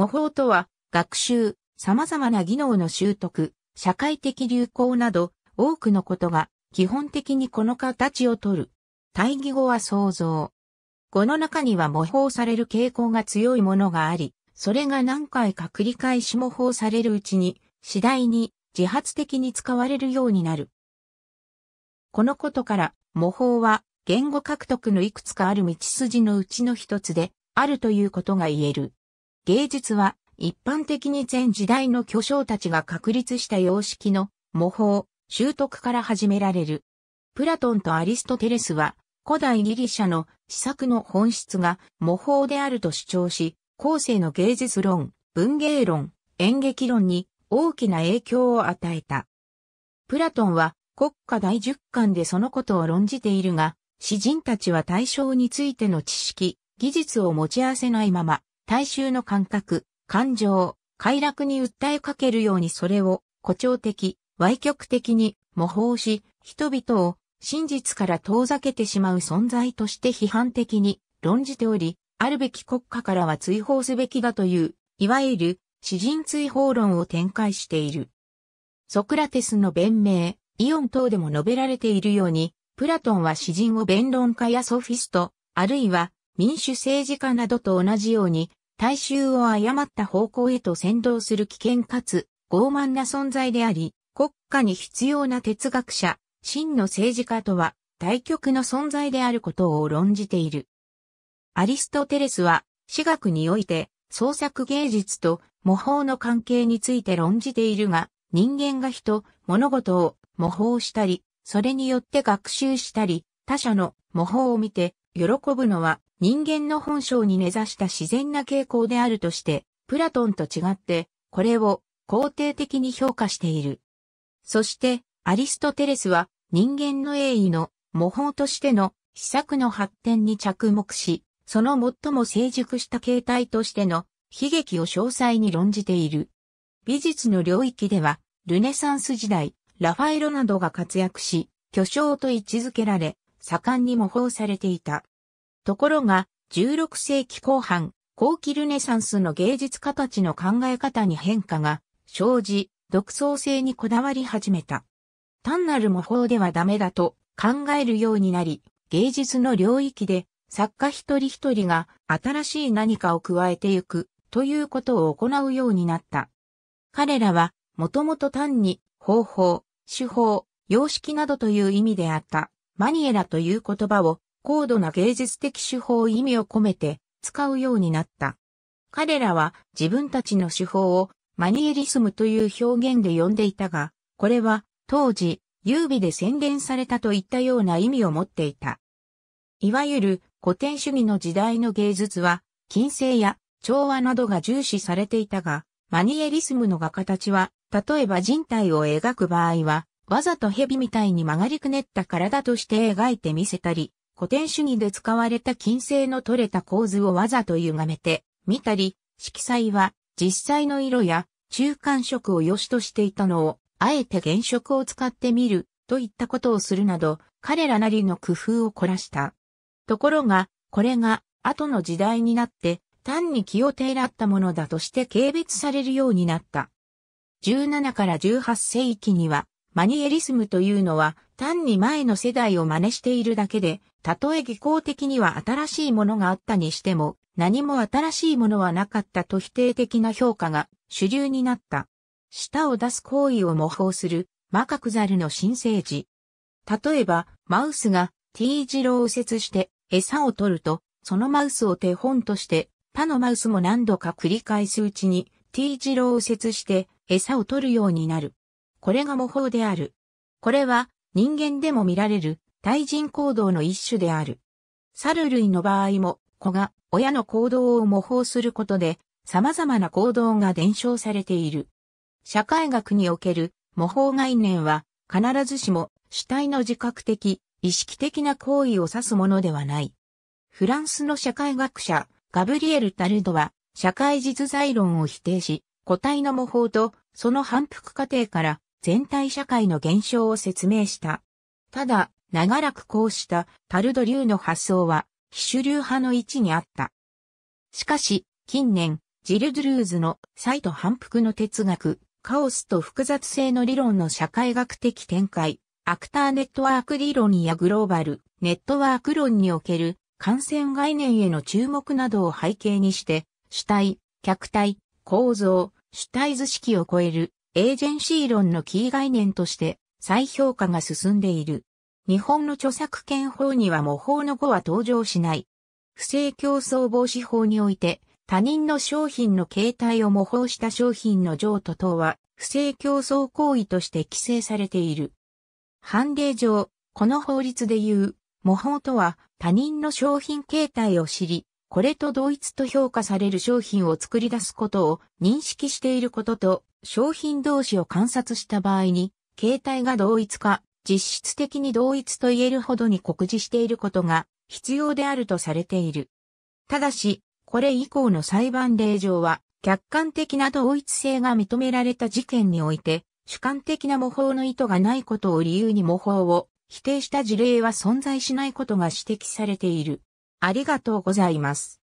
模倣とは、学習、様々な技能の習得、社会的流行など、多くのことが、基本的にこの形をとる。対義語は創造。語の中には模倣される傾向が強いものがあり、それが何回か繰り返し模倣されるうちに、次第に自発的に使われるようになる。このことから、模倣は言語獲得のいくつかある道筋のうちの一つで、あるということが言える。芸術は一般的に前時代の巨匠たちが確立した様式の模倣、習得から始められる。プラトンとアリストテレスは古代ギリシャの施策の本質が模倣であると主張し、後世の芸術論、文芸論、演劇論に大きな影響を与えた。プラトンは国家第10巻でそのことを論じているが、詩人たちは対象についての知識、技術を持ち合わせないまま、大衆の感覚、感情、快楽に訴えかけるようにそれを誇張的、歪曲的に模倣し、人々を真実から遠ざけてしまう存在として批判的に論じており、あるべき国家からは追放すべきだという、いわゆる詩人追放論を展開している。ソクラテスの弁明、イオン等でも述べられているように、プラトンは詩人を弁論家やソフィスト、あるいは民主政治家などと同じように大衆を誤った方向へと先導する危険かつ傲慢な存在であり、国家に必要な哲学者、真の政治家とは、大局の存在であることを論じている。アリストテレスは、私学において、創作芸術と模倣の関係について論じているが、人間が人、物事を模倣したり、それによって学習したり、他者の模倣を見て喜ぶのは人間の本性に根ざした自然な傾向であるとして、プラトンと違って、これを肯定的に評価している。そして、アリストテレスは人間の栄意の模倣としての施策の発展に着目し、その最も成熟した形態としての悲劇を詳細に論じている。美術の領域では、ルネサンス時代、ラファエロなどが活躍し、巨匠と位置づけられ、盛んに模倣されていた。ところが、16世紀後半、後期ルネサンスの芸術家たちの考え方に変化が生じ、独創性にこだわり始めた。単なる模倣ではダメだと考えるようになり、芸術の領域で作家一人一人が新しい何かを加えていくということを行うようになった。彼らはもともと単に方法、手法、様式などという意味であったマニエラという言葉を高度な芸術的手法意味を込めて使うようになった。彼らは自分たちの手法をマニエリスムという表現で呼んでいたが、これは当時、優美で洗練されたといったような意味を持っていた。いわゆる古典主義の時代の芸術は、金星や調和などが重視されていたが、マニエリスムの画家たちは、例えば人体を描く場合は、わざと蛇みたいに曲がりくねった体として描いてみせたり、古典主義で使われた金星の取れた構図をわざと歪めて見たり、色彩は実際の色や中間色を良しとしていたのを、あえて原色を使ってみるといったことをするなど、彼らなりの工夫を凝らした。ところが、これが後の時代になって、単に気をていらったものだとして軽蔑されるようになった。17から18世紀には、マニエリスムというのは単に前の世代を真似しているだけで、たとえ技巧的には新しいものがあったにしても、何も新しいものはなかったと否定的な評価が主流になった。舌を出す行為を模倣する、マカクザルの新生児。例えば、マウスが T 字路を右折して餌を取ると、そのマウスを手本として、他のマウスも何度か繰り返すうちに T 字路を右折して餌を取るようになる。これが模倣である。これは人間でも見られる対人行動の一種である。猿類の場合も子が親の行動を模倣することで様々な行動が伝承されている。社会学における模倣概念は必ずしも主体の自覚的、意識的な行為を指すものではない。フランスの社会学者、ガブリエル・タルドは、社会実在論を否定し、個体の模倣とその反復過程から全体社会の現象を説明した。ただ、長らくこうしたタルド流の発想は、非主流派の位置にあった。しかし、近年、ジルドゥルーズのサイト反復の哲学、カオスと複雑性の理論の社会学的展開、アクターネットワーク理論やグローバル、ネットワーク論における感染概念への注目などを背景にして、主体、客体、構造、主体図式を超えるエージェンシー論のキー概念として再評価が進んでいる。日本の著作権法には模倣の語は登場しない。不正競争防止法において、他人の商品の形態を模倣した商品の譲渡等は、不正競争行為として規制されている。判例上、この法律で言う、模倣とは他人の商品形態を知り、これと同一と評価される商品を作り出すことを認識していることと商品同士を観察した場合に、形態が同一か、実質的に同一と言えるほどに酷似していることが必要であるとされている。ただし、これ以降の裁判例上は、客観的な同一性が認められた事件において、主観的な模倣の意図がないことを理由に模倣を否定した事例は存在しないことが指摘されている。ありがとうございます。